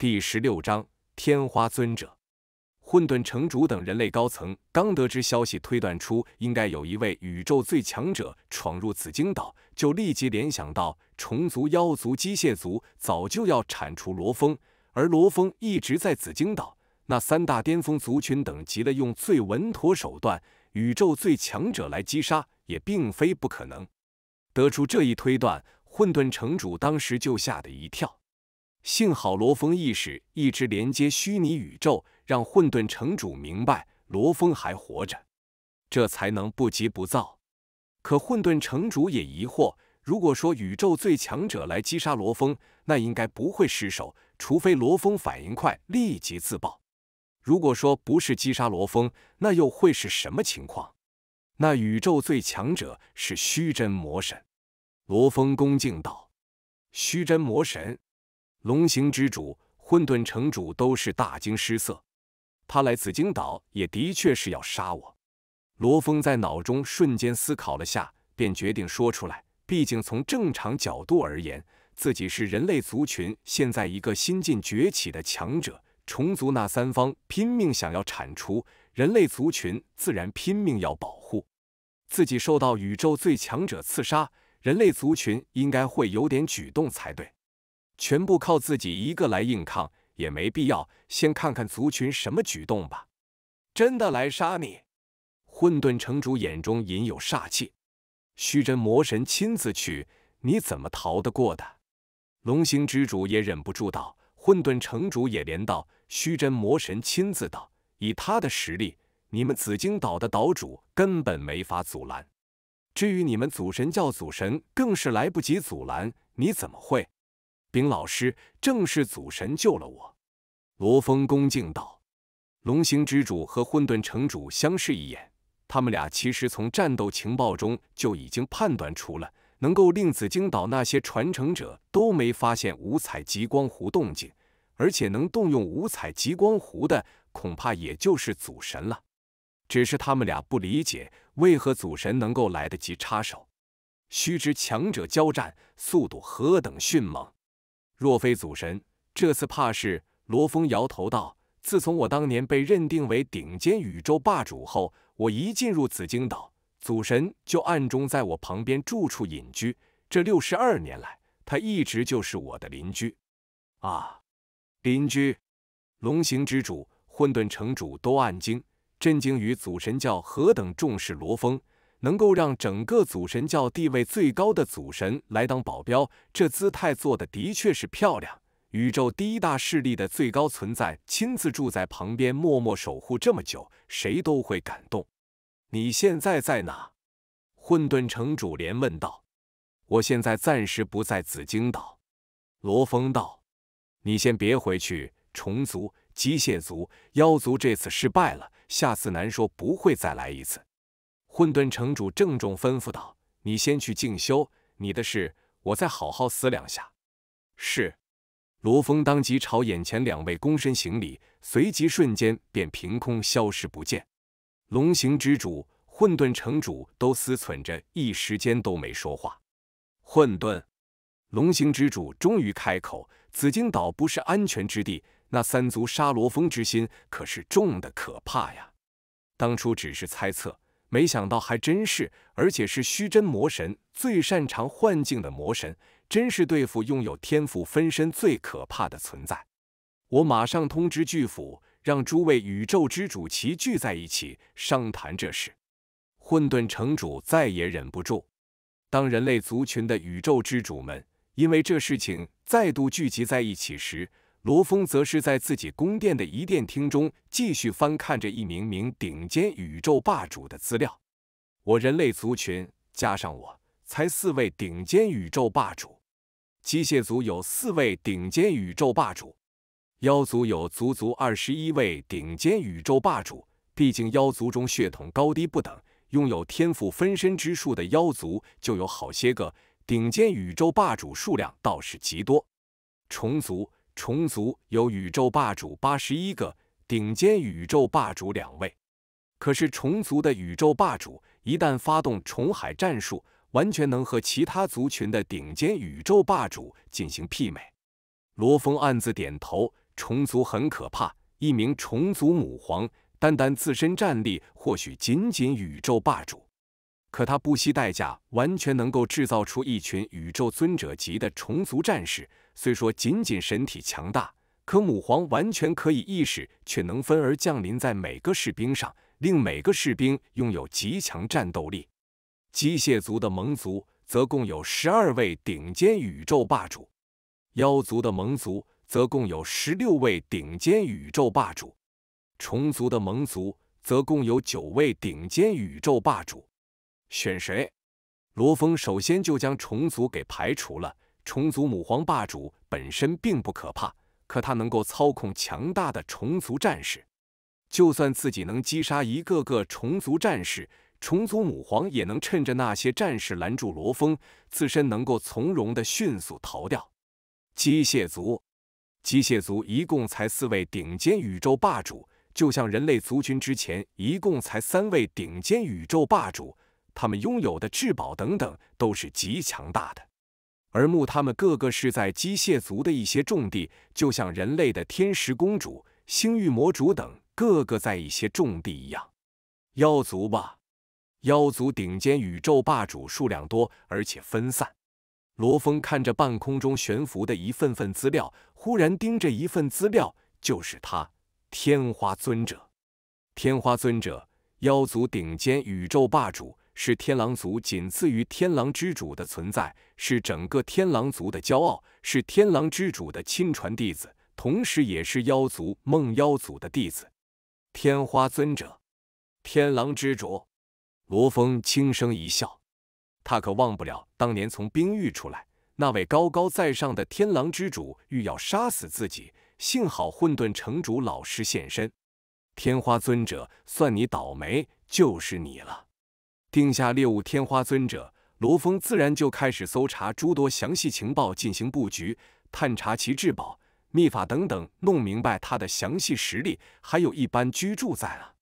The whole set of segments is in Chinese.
第十六章天花尊者，混沌城主等人类高层刚得知消息，推断出应该有一位宇宙最强者闯入紫荆岛，就立即联想到虫族、妖族、机械族早就要铲除罗峰，而罗峰一直在紫荆岛，那三大巅峰族群等急了，用最稳妥手段，宇宙最强者来击杀也并非不可能。得出这一推断，混沌城主当时就吓得一跳。幸好罗峰意识一直连接虚拟宇宙，让混沌城主明白罗峰还活着，这才能不急不躁。可混沌城主也疑惑：如果说宇宙最强者来击杀罗峰，那应该不会失手，除非罗峰反应快，立即自爆。如果说不是击杀罗峰，那又会是什么情况？那宇宙最强者是虚真魔神。罗峰恭敬道：“虚真魔神。”龙行之主、混沌城主都是大惊失色。他来紫金岛也的确是要杀我。罗峰在脑中瞬间思考了下，便决定说出来。毕竟从正常角度而言，自己是人类族群现在一个新晋崛起的强者，虫族那三方拼命想要铲除人类族群，自然拼命要保护自己。受到宇宙最强者刺杀，人类族群应该会有点举动才对。全部靠自己一个来硬抗也没必要，先看看族群什么举动吧。真的来杀你？混沌城主眼中隐有煞气。虚真魔神亲自去，你怎么逃得过的？龙行之主也忍不住道。混沌城主也连道。虚真魔神亲自道，以他的实力，你们紫金岛的岛主根本没法阻拦。至于你们祖神教祖神，更是来不及阻拦。你怎么会？冰老师，正是祖神救了我。”罗峰恭敬道。龙行之主和混沌城主相视一眼，他们俩其实从战斗情报中就已经判断出了，能够令紫晶岛那些传承者都没发现五彩极光湖动静，而且能动用五彩极光湖的，恐怕也就是祖神了。只是他们俩不理解，为何祖神能够来得及插手。须知强者交战，速度何等迅猛！若非祖神，这次怕是……罗峰摇头道：“自从我当年被认定为顶尖宇宙霸主后，我一进入紫荆岛，祖神就暗中在我旁边住处隐居。这六十二年来，他一直就是我的邻居啊！邻居，龙行之主、混沌城主都暗惊震惊于祖神教何等重视罗峰。”能够让整个祖神教地位最高的祖神来当保镖，这姿态做的的确是漂亮。宇宙第一大势力的最高存在亲自住在旁边，默默守护这么久，谁都会感动。你现在在哪？混沌城主连问道。我现在暂时不在紫金岛。罗峰道。你先别回去。虫族、机械族、妖族这次失败了，下次难说，不会再来一次。混沌城主郑重吩咐道：“你先去静修，你的事我再好好思量下。”是。罗峰当即朝眼前两位躬身行礼，随即瞬间便凭空消失不见。龙行之主、混沌城主都思忖着，一时间都没说话。混沌，龙行之主终于开口：“紫金岛不是安全之地，那三族杀罗峰之心可是重的可怕呀！当初只是猜测。”没想到还真是，而且是虚真魔神最擅长幻境的魔神，真是对付拥有天赋分身最可怕的存在。我马上通知巨斧，让诸位宇宙之主齐聚在一起商谈这事。混沌城主再也忍不住，当人类族群的宇宙之主们因为这事情再度聚集在一起时。罗峰则是在自己宫殿的一殿厅中，继续翻看着一名名顶尖宇宙霸主的资料。我人类族群加上我，才四位顶尖宇宙霸主。机械族有四位顶尖宇宙霸主，妖族有足足二十一位顶尖宇宙霸主。毕竟妖族中血统高低不等，拥有天赋分身之术的妖族就有好些个顶尖宇宙霸主，数量倒是极多。虫族。虫族有宇宙霸主八十一个，顶尖宇宙霸主两位。可是虫族的宇宙霸主一旦发动虫海战术，完全能和其他族群的顶尖宇宙霸主进行媲美。罗峰暗自点头，虫族很可怕。一名虫族母皇，单单自身战力或许仅仅宇宙霸主，可他不惜代价，完全能够制造出一群宇宙尊者级的虫族战士。虽说仅仅身体强大，可母皇完全可以意识却能分而降临在每个士兵上，令每个士兵拥有极强战斗力。机械族的盟族则共有十二位顶尖宇宙霸主，妖族的盟族则共有十六位顶尖宇宙霸主，虫族的盟族则共有九位顶尖宇宙霸主。选谁？罗峰首先就将虫族给排除了。虫族母皇霸主本身并不可怕，可他能够操控强大的虫族战士。就算自己能击杀一个个虫族战士，虫族母皇也能趁着那些战士拦住罗峰，自身能够从容的迅速逃掉。机械族，机械族一共才四位顶尖宇宙霸主，就像人类族群之前一共才三位顶尖宇宙霸主，他们拥有的至宝等等都是极强大的。而木他们个个是在机械族的一些重地，就像人类的天石公主、星域魔主等，个个在一些重地一样。妖族吧，妖族顶尖宇宙霸主数量多，而且分散。罗峰看着半空中悬浮的一份份资料，忽然盯着一份资料，就是他天花尊者。天花尊者，妖族顶尖宇宙霸主。是天狼族仅次于天狼之主的存在，是整个天狼族的骄傲，是天狼之主的亲传弟子，同时也是妖族梦妖族的弟子。天花尊者，天狼之主，罗峰轻声一笑，他可忘不了当年从冰域出来，那位高高在上的天狼之主欲要杀死自己，幸好混沌城主老师现身。天花尊者，算你倒霉，就是你了。定下猎物天花尊者，罗峰自然就开始搜查诸多详细情报，进行布局，探查其至宝、秘法等等，弄明白他的详细实力，还有一般居住在了。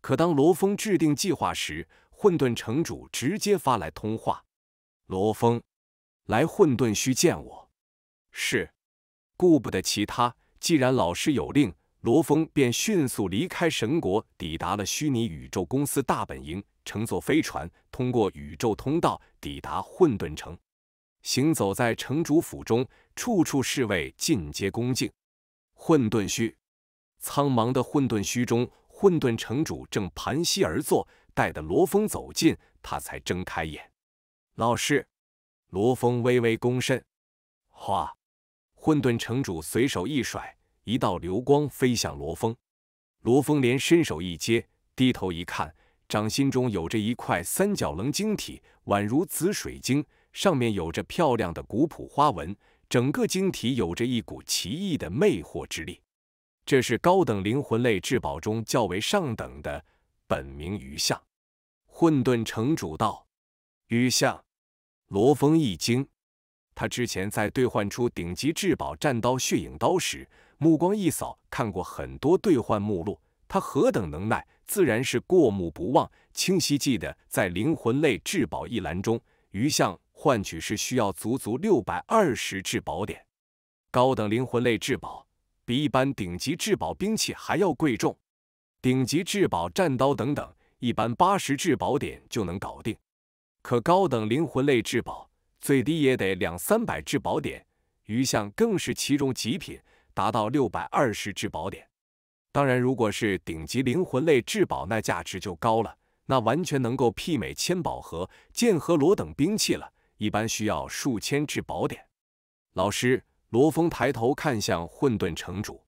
可当罗峰制定计划时，混沌城主直接发来通话：“罗峰，来混沌虚见我。”是，顾不得其他，既然老师有令。罗峰便迅速离开神国，抵达了虚拟宇宙公司大本营，乘坐飞船，通过宇宙通道抵达混沌城。行走在城主府中，处处侍卫尽皆恭敬。混沌虚，苍茫的混沌虚中，混沌城主正盘膝而坐，待得罗峰走近，他才睁开眼。老师，罗峰微微躬身。哗，混沌城主随手一甩。一道流光飞向罗峰，罗峰连伸手一接，低头一看，掌心中有着一块三角棱晶体，宛如紫水晶，上面有着漂亮的古朴花纹，整个晶体有着一股奇异的魅惑之力。这是高等灵魂类至宝中较为上等的，本名鱼相。混沌城主道：“鱼相。”罗峰一惊，他之前在兑换出顶级至宝战刀血影刀时。目光一扫，看过很多兑换目录，他何等能耐，自然是过目不忘，清晰记得在灵魂类至宝一栏中，鱼像换取是需要足足六百二十至宝点。高等灵魂类至宝比一般顶级至宝兵器还要贵重，顶级至宝战刀等等，一般八十至宝点就能搞定。可高等灵魂类至宝最低也得两三百至宝点，鱼像更是其中极品。达到六百二十至宝点，当然，如果是顶级灵魂类至宝，那价值就高了，那完全能够媲美千宝盒、剑和罗等兵器了，一般需要数千至宝点。老师，罗峰抬头看向混沌城主，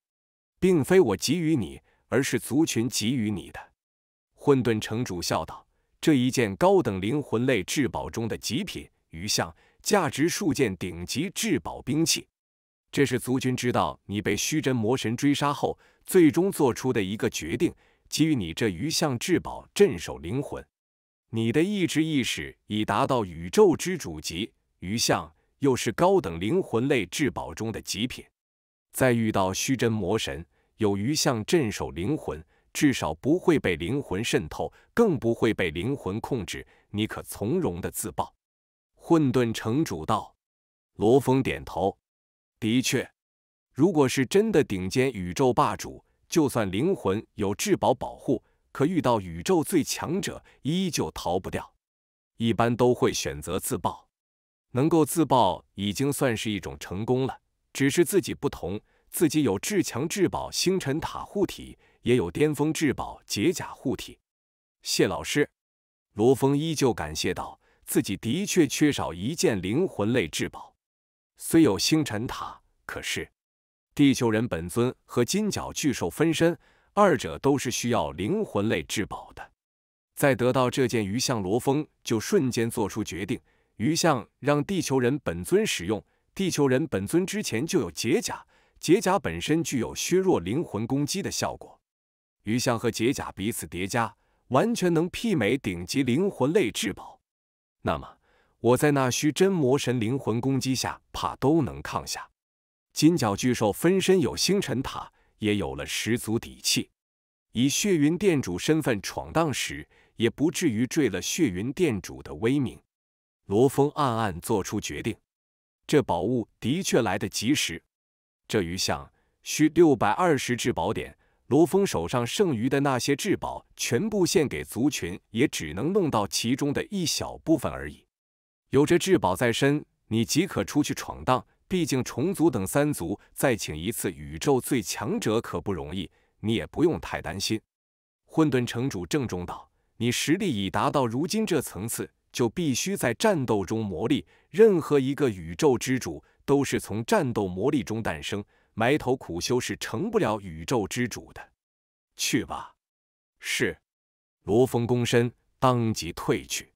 并非我给予你，而是族群给予你的。混沌城主笑道：“这一件高等灵魂类至宝中的极品鱼象，价值数件顶级至宝兵器。”这是族君知道你被虚真魔神追杀后，最终做出的一个决定，给予你这鱼相至宝镇守灵魂。你的意志意识已达到宇宙之主级，鱼相又是高等灵魂类至宝中的极品。再遇到虚真魔神，有鱼相镇守灵魂，至少不会被灵魂渗透，更不会被灵魂控制。你可从容的自爆。混沌城主道。罗峰点头。的确，如果是真的顶尖宇宙霸主，就算灵魂有至宝保护，可遇到宇宙最强者依旧逃不掉，一般都会选择自爆。能够自爆已经算是一种成功了，只是自己不同，自己有至强至宝星辰塔护体，也有巅峰至宝解甲护体。谢老师，罗峰依旧感谢道：“自己的确缺少一件灵魂类至宝。虽有星辰塔，可是地球人本尊和金角巨兽分身，二者都是需要灵魂类至宝的。在得到这件鱼像罗峰就瞬间做出决定：鱼像让地球人本尊使用。地球人本尊之前就有解甲，解甲本身具有削弱灵魂攻击的效果，鱼象和解甲彼此叠加，完全能媲美顶级灵魂类至宝。那么。我在那虚真魔神灵魂攻击下，怕都能抗下。金角巨兽分身有星辰塔，也有了十足底气。以血云殿主身份闯荡时，也不至于坠了血云殿主的威名。罗峰暗暗做出决定：这宝物的确来得及时。这余项需六百二十至宝点，罗峰手上剩余的那些至宝全部献给族群，也只能弄到其中的一小部分而已。有着至宝在身，你即可出去闯荡。毕竟虫族等三族再请一次宇宙最强者可不容易，你也不用太担心。混沌城主郑重道：“你实力已达到如今这层次，就必须在战斗中磨砺。任何一个宇宙之主都是从战斗磨砺中诞生，埋头苦修是成不了宇宙之主的。去吧。”是。罗峰躬身，当即退去。